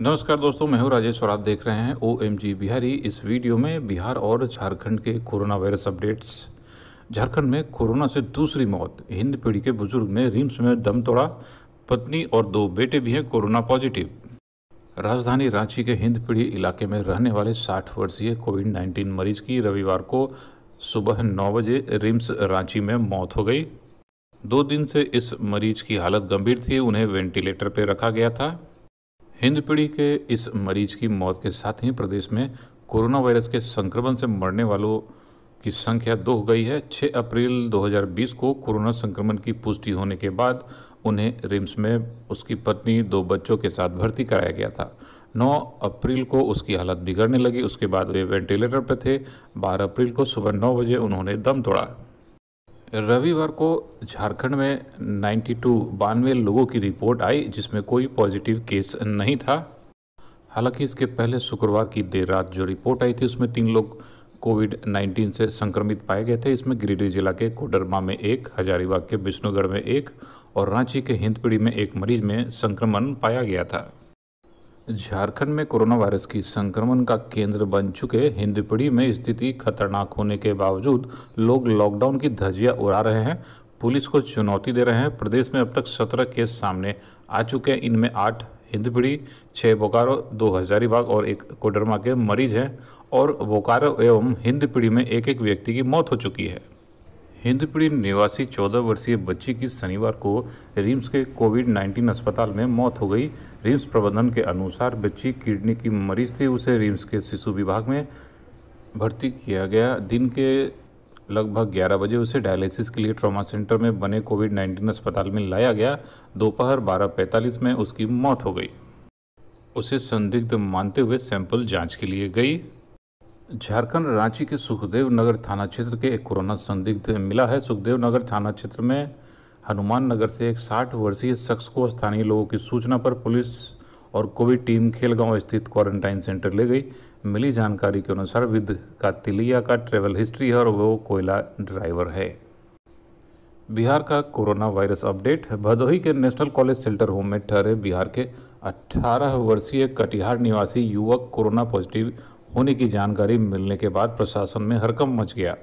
नमस्कार दोस्तों मैं हूं राजेश और आप देख रहे हैं ओ एम जी बिहारी इस वीडियो में बिहार और झारखंड के कोरोना वायरस अपडेट्स झारखंड में कोरोना से दूसरी मौत हिंद पीढ़ी के बुजुर्ग ने रिम्स में दम तोड़ा पत्नी और दो बेटे भी हैं कोरोना पॉजिटिव राजधानी रांची के हिंद पीढ़ी इलाके में रहने वाले साठ वर्षीय कोविड नाइन्टीन मरीज की रविवार को सुबह नौ बजे रिम्स रांची में मौत हो गई दो दिन से इस मरीज की हालत गंभीर थी उन्हें वेंटिलेटर पर रखा गया था हिंदपीढ़ी के इस मरीज की मौत के साथ ही प्रदेश में कोरोना वायरस के संक्रमण से मरने वालों की संख्या दो हो गई है 6 अप्रैल 2020 को कोरोना संक्रमण की पुष्टि होने के बाद उन्हें रिम्स में उसकी पत्नी दो बच्चों के साथ भर्ती कराया गया था 9 अप्रैल को उसकी हालत बिगड़ने लगी उसके बाद वे वेंटिलेटर पर थे 12 अप्रैल को सुबह नौ बजे उन्होंने दम तोड़ा रविवार को झारखंड में 92 बानवे लोगों की रिपोर्ट आई जिसमें कोई पॉजिटिव केस नहीं था हालांकि इसके पहले शुक्रवार की देर रात जो रिपोर्ट आई थी उसमें तीन लोग कोविड 19 से संक्रमित पाए गए थे इसमें गिरिडीह जिला के कोडरमा में एक हजारीबाग के विष्णुगढ़ में एक और रांची के हिंदपीढ़ी में एक मरीज में संक्रमण पाया गया था झारखंड में कोरोना वायरस की संक्रमण का केंद्र बन चुके हिंदपीढ़ी में स्थिति खतरनाक होने के बावजूद लोग लॉकडाउन की धजिया उड़ा रहे हैं पुलिस को चुनौती दे रहे हैं प्रदेश में अब तक सत्रह केस सामने आ चुके हैं इनमें आठ हिंदपीढ़ी छः बोकारो दो हजारीबाग और एक कोडरमा के मरीज हैं और बोकारो एवं हिंदपीढ़ी में एक एक व्यक्ति की मौत हो चुकी है हिंदपीढ़ी निवासी 14 वर्षीय बच्ची की शनिवार को रिम्स के कोविड 19 अस्पताल में मौत हो गई रिम्स प्रबंधन के अनुसार बच्ची किडनी की मरीज थी उसे रिम्स के शिशु विभाग में भर्ती किया गया दिन के लगभग 11 बजे उसे डायलिसिस के लिए ट्रॉमा सेंटर में बने कोविड 19 अस्पताल में लाया गया दोपहर 12:45 में उसकी मौत हो गई उसे संदिग्ध मानते हुए सैंपल जांच के लिए गई झारखंड रांची के सुखदेव नगर थाना क्षेत्र के एक कोरोना संदिग्ध मिला है सुखदेव नगर थाना क्षेत्र में हनुमान नगर से एक साठ वर्षीय शख्स को स्थानीय लोगों की सूचना पर पुलिस और कोविड टीम खेलगांव स्थित क्वारंटाइन सेंटर ले गई मिली जानकारी के अनुसार विद का तिलिया का ट्रेवल हिस्ट्री है और वो कोयला ड्राइवर है बिहार का कोरोना वायरस अपडेट भदोही के नेशनल कॉलेज सेल्टर होम में ठहरे बिहार के 18 वर्षीय कटिहार निवासी युवक कोरोना पॉजिटिव होने की जानकारी मिलने के बाद प्रशासन में हरकम मच गया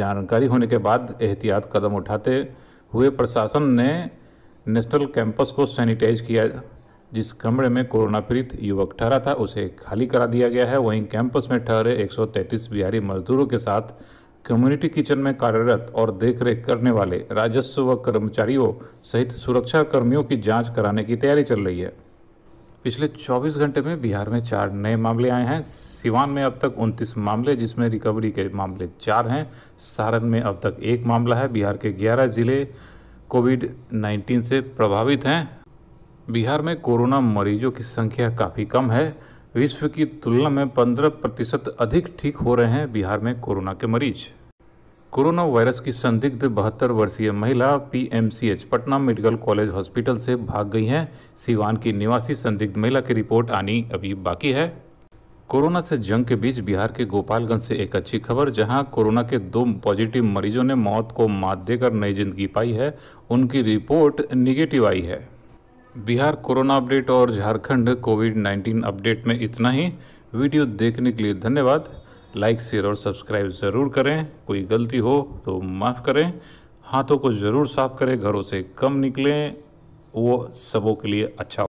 जानकारी होने के बाद एहतियात कदम उठाते हुए प्रशासन ने नेशनल कैंपस को सैनिटाइज किया जिस कमरे में कोरोना पीड़ित युवक ठहरा था उसे खाली करा दिया गया है वहीं कैंपस में ठहरे 133 बिहारी मजदूरों के साथ कम्युनिटी किचन में कार्यरत और देखरेख करने वाले राजस्व व कर्मचारियों सहित सुरक्षा कर्मियों की जांच कराने की तैयारी चल रही है पिछले 24 घंटे में बिहार में चार नए मामले आए हैं सिवान में अब तक 29 मामले जिसमें रिकवरी के मामले चार हैं सारण में अब तक एक मामला है बिहार के 11 जिले कोविड 19 से प्रभावित हैं बिहार में कोरोना मरीजों की संख्या काफ़ी कम है विश्व की तुलना में 15 प्रतिशत अधिक ठीक हो रहे हैं बिहार में कोरोना के मरीज़ कोरोना वायरस की संदिग्ध बहत्तर वर्षीय महिला PMCH Patna medical college hospital से भाग गई हैं सिवान की निवासी संदिग्ध महिला की रिपोर्ट आनी अभी बाकी है कोरोना से जंग के बीच बिहार के गोपालगंज से एक अच्छी खबर जहां कोरोना के दो पॉजिटिव मरीजों ने मौत को मात देकर नई जिंदगी पाई है उनकी रिपोर्ट निगेटिव आई है बिहार कोरोना अपडेट और झारखंड कोविड 19 अपडेट में इतना ही वीडियो देखने के लिए धन्यवाद लाइक शेयर और सब्सक्राइब ज़रूर करें कोई गलती हो तो माफ़ करें हाथों को ज़रूर साफ़ करें घरों से कम निकलें वो सबों के लिए अच्छा